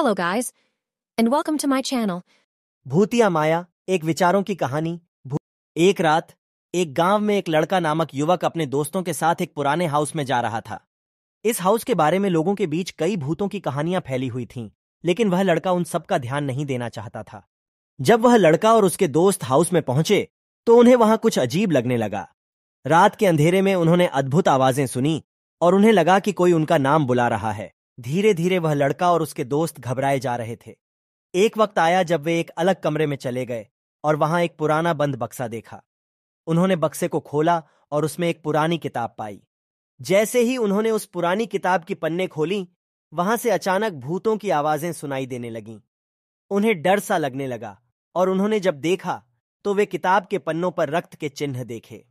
Hello guys and welcome to my channel भूतिया माया एक विचारों की कहानी एक रात एक गांव में एक लड़का नामक युवक अपने दोस्तों के साथ एक पुराने हाउस में जा रहा था इस हाउस के बारे में लोगों के बीच कई भूतों की कहानियां फैली हुई थीं लेकिन वह लड़का उन सब का ध्यान नहीं देना चाहता था जब वह लड़का और उसके दोस्त हाउस में पहुंचे तो उन्हें वहां कुछ अजीब लगने लगा रात के अंधेरे में उन्होंने अद्भुत आवाजें सुनी और उन्हें लगा कि कोई उनका नाम बुला रहा है धीरे धीरे वह लड़का और उसके दोस्त घबराए जा रहे थे एक वक्त आया जब वे एक अलग कमरे में चले गए और वहां एक पुराना बंद बक्सा देखा उन्होंने बक्से को खोला और उसमें एक पुरानी किताब पाई जैसे ही उन्होंने उस पुरानी किताब की पन्ने खोली वहां से अचानक भूतों की आवाजें सुनाई देने लगीं उन्हें डर सा लगने लगा और उन्होंने जब देखा तो वे किताब के पन्नों पर रक्त के चिन्ह देखे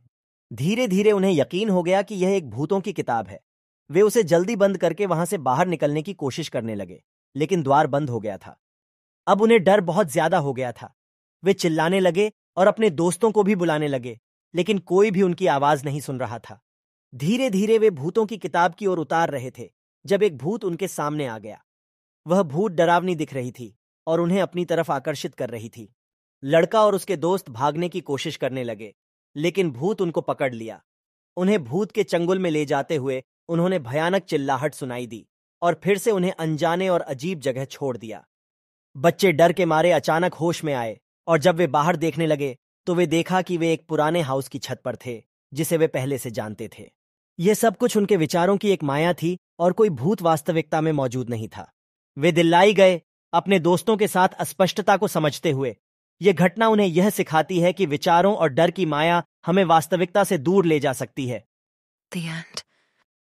धीरे धीरे उन्हें यकीन हो गया कि यह एक भूतों की किताब है वे उसे जल्दी बंद करके वहां से बाहर निकलने की कोशिश करने लगे लेकिन द्वार बंद हो गया था अब उन्हें डर बहुत ज्यादा हो गया था वे चिल्लाने लगे और अपने दोस्तों को भी बुलाने लगे लेकिन कोई भी उनकी आवाज नहीं सुन रहा था धीरे धीरे वे भूतों की किताब की ओर उतार रहे थे जब एक भूत उनके सामने आ गया वह भूत डरावनी दिख रही थी और उन्हें अपनी तरफ आकर्षित कर रही थी लड़का और उसके दोस्त भागने की कोशिश करने लगे लेकिन भूत उनको पकड़ लिया उन्हें भूत के चंगुल में ले जाते हुए उन्होंने भयानक चिल्लाहट सुनाई दी और फिर से उन्हें अनजाने और अजीब जगह छोड़ दिया बच्चे डर के मारे अचानक होश में आए और जब वे बाहर देखने लगे तो वे देखा कि वे एक पुराने हाउस की छत पर थे जिसे वे पहले से जानते थे यह सब कुछ उनके विचारों की एक माया थी और कोई भूत वास्तविकता में मौजूद नहीं था वे दिल्लाई गए अपने दोस्तों के साथ अस्पष्टता को समझते हुए यह घटना उन्हें यह सिखाती है कि विचारों और डर की माया हमें वास्तविकता से दूर ले जा सकती है The end.